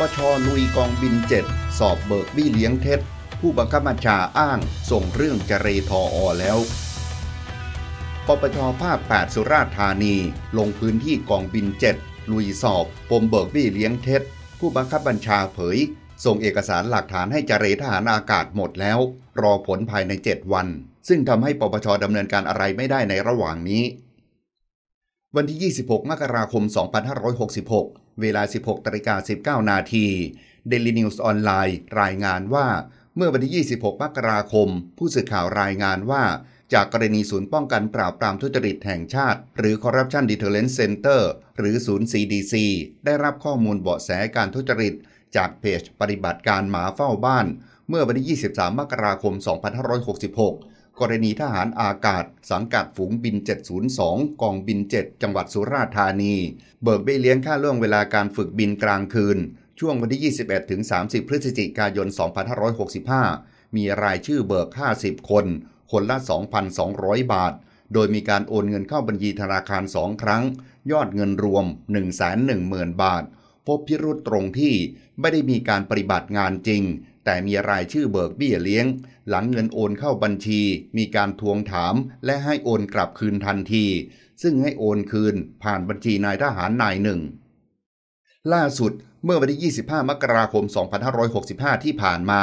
ปชลุยกองบินเจ็ดสอบเบิกบี้เลี้ยงเท็จ ผู้บังคับบัญชาอ้าง ส่งเรื่องจเรทออแล้ว ปปชภาค8สุราษฎร์ธานี ลงพื้นที่กองบินเจ็ดลุยสอบ ปมเบิกบี้เลี้ยงเท็จ ผู้บังคับบัญชาเผย ส่งเอกสารหลักฐานให้จเรทหารอากาศหมดแล้ว รอผลภายใน 7 วัน ซึ่งทำให้ปปชดำเนินการอะไรไม่ได้ในระหว่างนี้วันที่ 26 มกราคม 2566 เวลา 16ตริกา19 นาทีเดลินิวส์ออนไลน์รายงานว่า เมื่อวันที่ 26 มกราคม ผู้สื่อข่าวรายงานว่า จากกรณีศูนย์ป้องกันปราบปรามทุจริตแห่งชาติ หรือ Corruption Deterrence Center หรือศูนย์ CDC ได้รับข้อมูลเบาะแสการทุจริตจากเพจ ปฏิบัติการหมาเฝ้าบ้าน เมื่อวันที่ 23 มกราคม 2566กรณีทหารอากาศ สังกัดฝูงบิน 702 กองบิน 7 จังหวัดสุราษฎร์ธานี เบิกเบี้ยเลี้ยงค่าล่วงเวลาการฝึกบินกลางคืน ช่วงวันที่ 21ถึง30 พฤศจิกายน 2565 มีรายชื่อเบิก 50 คน คนละ 2,200 บาท โดยมีการโอนเงินเข้าบัญชีธนาคาร 2 ครั้ง ยอดเงินรวม 110,000 บาท พบพิรุษตรงที่ไม่ได้มีการปฏิบัติงานจริงแต่มีรายชื่อเบิกเบี้ยเลี้ยง หลังเงินโอนเข้าบัญชี มีการทวงถามและให้โอนกลับคืนทันที ซึ่งให้โอนคืนผ่านบัญชีนายทหารนายหนึ่ง ล่าสุดเมื่อวันที่ 25 มกราคม 2565 ที่ผ่านมา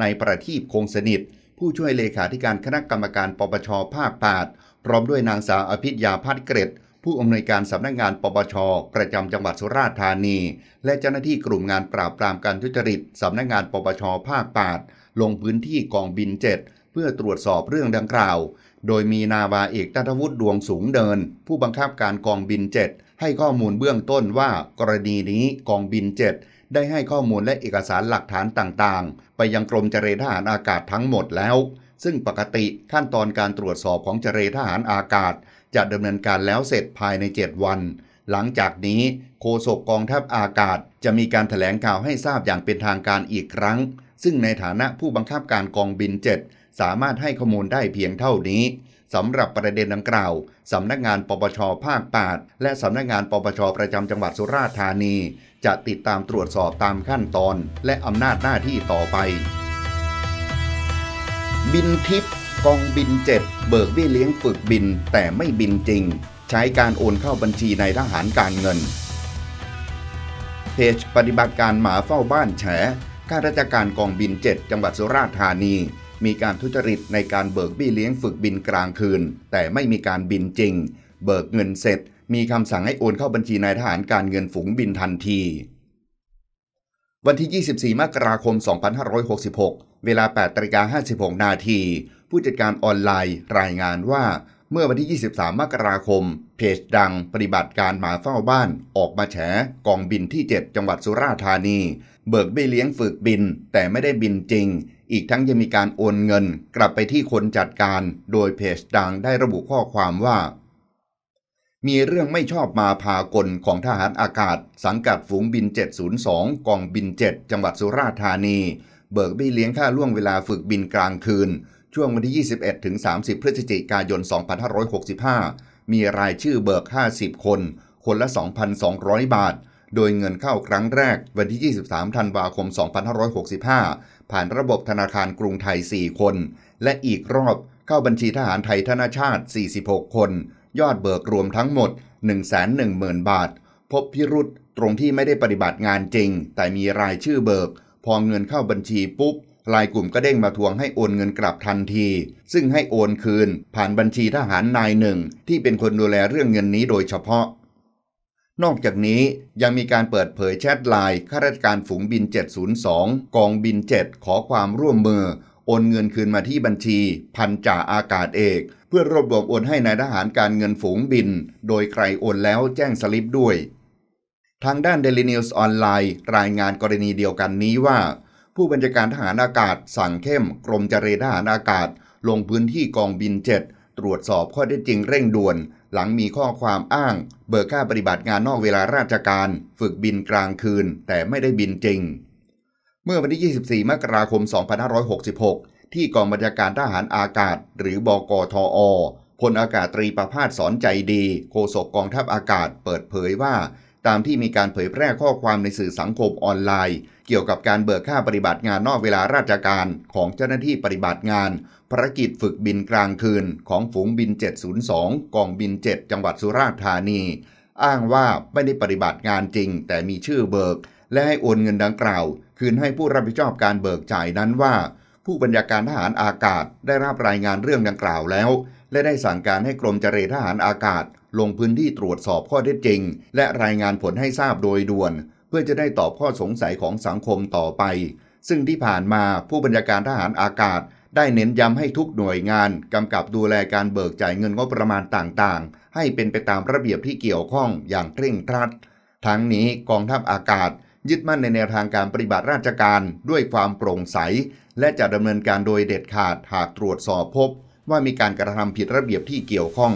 ในประทีปคงสนิทผู้ช่วยเลขาธิการคณะกรรมการปปชภาค 8 พร้อมด้วยนางสาวอภิญญาพัฒเกรดผู้อำนวยการสำนักงงานปปช ประจำจังหวัดสุราษฎร์ธานี และเจ้าหน้าที่กลุ่มงานปราบ ปรามการทุจริตสำนักงงานปปชภาคปดลงพื้นที่กองบินเจดเพื่อตรวจสอบเรื่องดังกล่าว โดยมีนาวาเอกตัทวุฒิดวงสูงเดิน ผู้บังคับการกองบินเจดให้ข้อมูลเบื้องต้นว่า กรณีนี้กองบินเจดได้ให้ข้อมูลและเอกสารหลักฐานต่างๆ ไปยังกรมเจรทหารอากาศทั้งหมดแล้ว ซึ่งปกติขั้นตอนการตรวจสอบของเจรทหารอากาศจะดำเนินการแล้วเสร็จภายใน 7 วัน หลังจากนี้โฆษกกองทัพอากาศ จะมีการถแถลงข่าวให้ทราบอย่างเป็นทางการอีกครั้ง ซึ่งในฐานะผู้บังคับการกองบิน 7 สามารถให้ข้อมูลได้เพียงเท่านี้ สำหรับประเด็นดังกล่าว สำนักงานปปชภาค8และสำนักงานปปชประจำจังหวัดสุราษฎร์ธานีจะติดตามตรวจสอบตามขั้นตอน และอำนาจหน้าที่ต่อไป บินทิพกองบินเจ็ดเบิกบี้เลี้ยงฝึกบิน แต่ไม่บินจริง ใช้การโอนเข้าบัญชีในทหารการเงิน เพจ ปฏิบัติการหมาเฝ้าบ้านแฉข้าราชการกองบินเจ็ดจังหวัดสุราษฎร์ธานี มีการทุจริตในการเบิกบี้เลี้ยงฝึกบินกลางคืน แต่ไม่มีการบินจริง เบิกเงินเสร็จมีคำสั่งให้โอนเข้าบัญชีนายทหารการเงินฝูงบินทันที วันที่ 24 มกราคม 2566 เวลา8ตรกา56นาทีผู้จัดการออนไลน์ รายงานว่าเมื่อวันที่ 23 มกราคม เพจดังปฏิบัติการหมาเฝ้าบ้านออกมาแฉกองบินที่ 7 จังหวัดสุราษฎร์ธานี เบิกไม่เลี้ยงฝึกบิน แต่ไม่ได้บินจริง อีกทั้งยังมีการโอนเงิน กลับไปที่คนจัดการ โดยเพจดังได้ระบุข้อความว่า มีเรื่องไม่ชอบมาพากลของทหารอากาศ สังกัดฝูงบิน 702 กองบิน 7 จังหวัดสุราษฎร์ธานี เบิกไม่เลี้ยงค่าล่วงเวลาฝึกบินกลางคืนช่วงวันที่ 21 ถึง 30 พฤศจิกายน 2565 มีรายชื่อเบิก 50 คน คนละ 2,200 บาท โดยเงินเข้าครั้งแรก วันที่ 23 ธันวาคม 2565 ผ่านระบบธนาคารกรุงไทย 4 คน และอีกรอบเข้าบัญชีทหารไทยธนาชาติ 46 คน ยอดเบิกรวมทั้งหมด 110,000 บาท พบพิรุษตรงที่ไม่ได้ปฏิบัติงานจริง แต่มีรายชื่อเบิก พอเงินเข้าบัญชีปุ๊บลายกลุ่มก็เด้งมาทวงให้โอนเงินกลับทันที ซึ่งให้โอนคืน ผ่านบัญชีทหารนายหนึ่งที่เป็นคนดูแลเรื่องเงินนี้โดยเฉพาะ นอกจากนี้ยังมีการเปิดเผยแชทไลน์ข้าราชการฝูงบิน 702 กองบิน 7 ขอความร่วมมือ โอนเงินคืนมาที่บัญชี พันจ่าอากาศเอก เพื่อรวบรวมโอนให้นายทหารการเงินฝูงบิน โดยใครโอนแล้วแจ้งสลิปด้วย ทางด้าน Daily News ออนไลน์รายงานกรณีเดียวกันนี้ว่าผู้บัญชาการทหารอากาศ สั่งเข้มกรมจเราหารอากาศ ลงพื้นที่กองบินเจ็ดตรวจสอบข้อเท็จจริงเร่งด่วน หลังมีข้อความอ้าง เบิกค่าปฏิบัติงานนอกเวลาราชการ ฝึกบินกลางคืน แต่ไม่ได้บินจริง เมื่อวันที่ 24 มกราคม 2566 ที่กองบัญชาการทหารอากาศ หรือบอกทอพลอากาศตรีประพาสสอนใจดี โฆษกกองทัพอากาศเปิดเผยว่า ตามที่มีการเผยแพร่ข้อความในสื่อสังคมออนไลน์เกี่ยวกับการเบิกค่าปฏิบัติงานนอกเวลาราชการของเจ้าหน้าที่ปฏิบัติงานภารกิจฝึกบินกลางคืนของฝูงบิน 702 กองบิน 7 จังหวัดสุราษฎร์ธานี อ้างว่า ไม่ได้ปฏิบัติงานจริงแต่มีชื่อเบิก และให้โอนเงินดังกล่าว คืนให้ผู้รับผิดชอบการเบิกจ่ายนั้นว่า ผู้บัญชาการทหารอากาศได้รับรายงานเรื่องดังกล่าวแล้ว และได้สั่งการให้กรมเจรทหารอากาศ ลงพื้นที่ตรวจสอบข้อเท็จจริง และรายงานผลให้ทราบโดยด่วนเพื่อจะได้ตอบข้อสงสัยของสังคมต่อไป ซึ่งที่ผ่านมาผู้บัญชาการทหารอากาศ ได้เน้นย้ำให้ทุกหน่วยงาน กำกับดูแลการเบิกจ่ายเงินงบประมาณต่างๆ ให้เป็นไปตามระเบียบที่เกี่ยวข้องอย่างเคร่งครัด ทั้งนี้กองทัพอากาศ ยึดมั่นในแนวทางการปฏิบัติราชการด้วยความโปร่งใส และจะดำเนินการโดยเด็ดขาดหากตรวจสอบพบ ว่ามีการกระทำผิดระเบียบที่เกี่ยวข้อง